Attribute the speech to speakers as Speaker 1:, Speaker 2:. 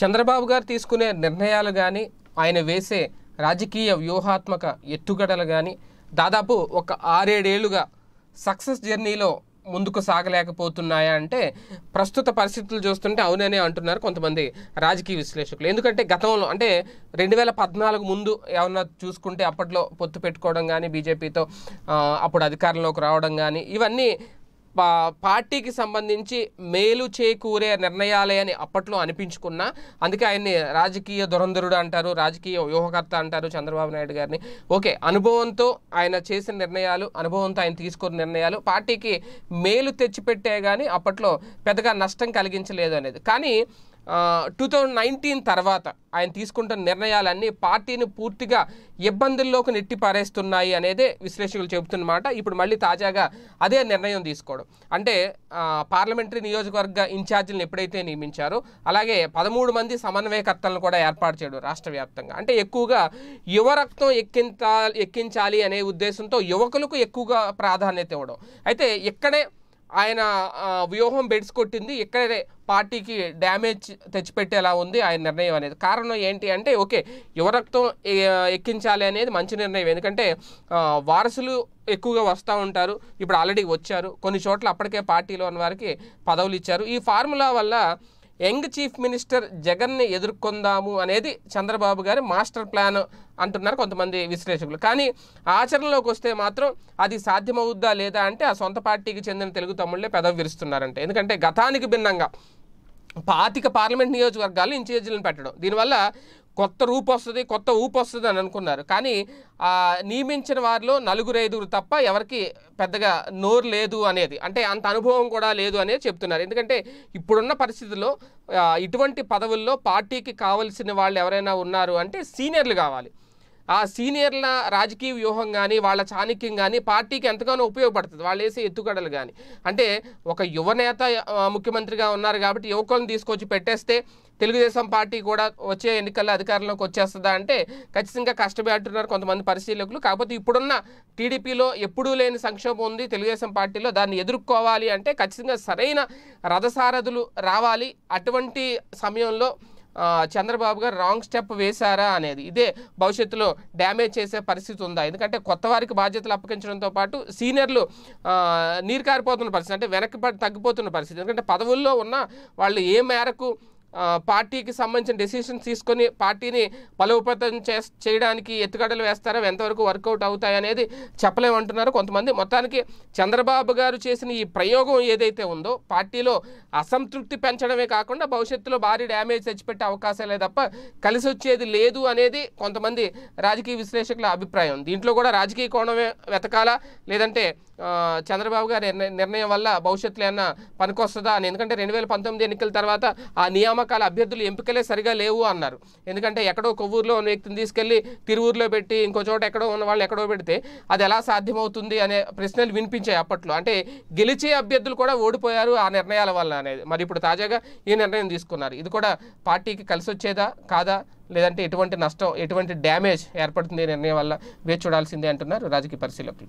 Speaker 1: చంద్రబాబు గారు తీసుకునే నిర్ణయాలు కానీ ఆయన వేసే రాజకీయ వ్యూహాత్మక ఎత్తుగడలు కానీ దాదాపు ఒక ఆరేడేళ్లుగా సక్సెస్ జర్నీలో ముందుకు సాగలేకపోతున్నాయా అంటే ప్రస్తుత పరిస్థితులు చూస్తుంటే అవుననే అంటున్నారు కొంతమంది రాజకీయ విశ్లేషకులు ఎందుకంటే గతంలో అంటే రెండు వేల పద్నాలుగు ముందు ఏమన్నా చూసుకుంటే అప్పట్లో పొత్తు పెట్టుకోవడం కానీ బీజేపీతో అప్పుడు అధికారంలోకి రావడం కానీ ఇవన్నీ పార్టీకి సంబంధించి మేలు చేకూరే నిర్ణయాలే అని అప్పట్లో అనిపించుకున్నా అందుకే ఆయన్ని రాజకీయ దురంధరుడు అంటారు రాజకీయ వ్యూహకర్త అంటారు చంద్రబాబు నాయుడు గారిని ఓకే అనుభవంతో ఆయన చేసిన నిర్ణయాలు అనుభవంతో ఆయన తీసుకున్న నిర్ణయాలు పార్టీకి మేలు తెచ్చిపెట్టే కానీ అప్పట్లో పెద్దగా నష్టం కలిగించలేదు అనేది కానీ టూ థౌజండ్ నైన్టీన్ తర్వాత ఆయన తీసుకుంటున్న నిర్ణయాలన్నీ పార్టీని పూర్తిగా ఇబ్బందుల్లోకి నెట్టి పారేస్తున్నాయి అనేదే విశ్లేషకులు చెబుతున్నమాట ఇప్పుడు మళ్ళీ తాజాగా అదే నిర్ణయం తీసుకోవడం అంటే పార్లమెంటరీ నియోజకవర్గ ఇన్ఛార్జీలను ఎప్పుడైతే నియమించారో అలాగే పదమూడు మంది సమన్వయకర్తలను కూడా ఏర్పాటు చేయడం రాష్ట్ర వ్యాప్తంగా అంటే ఎక్కువగా యువరక్తం ఎక్కించాలి ఎక్కించాలి అనే ఉద్దేశంతో యువకులకు ఎక్కువగా ప్రాధాన్యత ఇవ్వడం అయితే ఇక్కడే ఆయన వ్యూహం బెడ్స్ కొట్టింది ఇక్కడే పార్టీకి డ్యామేజ్ తెచ్చిపెట్టేలా ఉంది ఆయన నిర్ణయం అనేది కారణం ఏంటి అంటే ఓకే యువరక్తం ఎక్కించాలి అనేది మంచి నిర్ణయం ఎందుకంటే వారసులు ఎక్కువగా వస్తూ ఉంటారు ఇప్పుడు ఆల్రెడీ వచ్చారు కొన్ని చోట్ల అప్పటికే పార్టీలో ఉన్న వారికి పదవులు ఇచ్చారు ఈ ఫార్ములా వల్ల యంగ్ చీఫ్ మినిస్టర్ జగన్ని ఎదుర్కొందాము అనేది చంద్రబాబు గారి మాస్టర్ ప్లాన్ అంటున్నారు కొంతమంది విశ్లేషకులు కానీ ఆచరణలోకి వస్తే మాత్రం అది సాధ్యమవుద్దా లేదా అంటే ఆ సొంత పార్టీకి చెందిన తెలుగు తమ్ముళ్ళే పెదవి విరుస్తున్నారంటే ఎందుకంటే గతానికి భిన్నంగా పాతిక పార్లమెంట్ నియోజకవర్గాలు ఇన్ఛార్జీలను పెట్టడం దీనివల్ల కొత్త రూపు వస్తుంది కొత్త ఊపు వస్తుంది అని అనుకున్నారు కానీ నియమించిన వారిలో నలుగురు ఐదుగురు తప్ప ఎవరికి పెద్దగా నోరు లేదు అనేది అంటే అంత అనుభవం కూడా లేదు అనేది చెప్తున్నారు ఎందుకంటే ఇప్పుడున్న పరిస్థితుల్లో ఇటువంటి పదవుల్లో పార్టీకి కావలసిన వాళ్ళు ఎవరైనా ఉన్నారు అంటే సీనియర్లు కావాలి ఆ సీనియర్ల రాజకీయ వ్యూహం కానీ వాళ్ళ చాణక్యం కానీ పార్టీకి ఎంతగానో ఉపయోగపడుతుంది వాళ్ళు వేసే ఎత్తుగడలు కానీ అంటే ఒక యువనేత ముఖ్యమంత్రిగా ఉన్నారు కాబట్టి యువకులను తీసుకొచ్చి పెట్టేస్తే తెలుగుదేశం పార్టీ కూడా వచ్చే ఎన్నికల్లో అధికారంలోకి వచ్చేస్తుందా అంటే ఖచ్చితంగా కష్టమే అంటున్నారు కొంతమంది పరిశీలకులు కాకపోతే ఇప్పుడున్న టీడీపీలో ఎప్పుడూ లేని సంక్షోభం ఉంది తెలుగుదేశం పార్టీలో దాన్ని ఎదుర్కోవాలి అంటే ఖచ్చితంగా సరైన రథసారథులు రావాలి అటువంటి సమయంలో చంద్రబాబు గారు రాంగ్ స్టెప్ వేశారా అనేది ఇదే భవిష్యత్తులో డ్యామేజ్ చేసే పరిస్థితి ఉందా ఎందుకంటే కొత్త వారికి బాధ్యతలు అప్పగించడంతో పాటు సీనియర్లు నీరు కారిపోతున్న పరిస్థితి అంటే వెనక్కి తగ్గిపోతున్న పరిస్థితి ఎందుకంటే పదవుల్లో ఉన్న వాళ్ళు ఏ మేరకు పార్టీకి సంబంధించిన డెసిషన్స్ తీసుకొని పార్టీని బలోపేతం చే చేయడానికి ఎత్తుగడలు వేస్తారో ఎంతవరకు వర్కౌట్ అవుతాయనేది చెప్పలేమంటున్నారు కొంతమంది మొత్తానికి చంద్రబాబు గారు చేసిన ఈ ప్రయోగం ఏదైతే ఉందో పార్టీలో అసంతృప్తి పెంచడమే కాకుండా భవిష్యత్తులో భారీ డ్యామేజ్ తెచ్చిపెట్టే అవకాశాలే తప్ప కలిసి వచ్చేది లేదు అనేది కొంతమంది రాజకీయ విశ్లేషకుల అభిప్రాయం దీంట్లో కూడా రాజకీయ కోణమే వెతకాలా లేదంటే చంద్రబాబు గారి నిర్ణయం వల్ల భవిష్యత్తులో ఏమన్నా పనికొస్తుందా అని ఎందుకంటే రెండు వేల పంతొమ్మిది ఎన్నికల తర్వాత ఆ నియామ నామకాల అభ్యర్థులు ఎంపికలే సరిగా లేవు అన్నారు ఎందుకంటే ఎక్కడో కొవ్వూరులో ఉన్న వ్యక్తిని తీసుకెళ్ళి తిరువూరులో పెట్టి ఇంకో చోట ఎక్కడో ఉన్న వాళ్ళు ఎక్కడో పెడితే అది ఎలా సాధ్యమవుతుంది అనే ప్రశ్నలు వినిపించాయి అప్పట్లో అంటే గెలిచే అభ్యర్థులు కూడా ఓడిపోయారు ఆ నిర్ణయాల వల్ల అనేది మరి ఇప్పుడు తాజాగా ఈ నిర్ణయం తీసుకున్నారు ఇది కూడా పార్టీకి కలిసి వచ్చేదా కాదా లేదంటే ఎటువంటి నష్టం ఎటువంటి డ్యామేజ్ ఏర్పడుతుంది నిర్ణయం వల్ల వేచి చూడాల్సిందే అంటున్నారు రాజకీయ పరిశీలకులు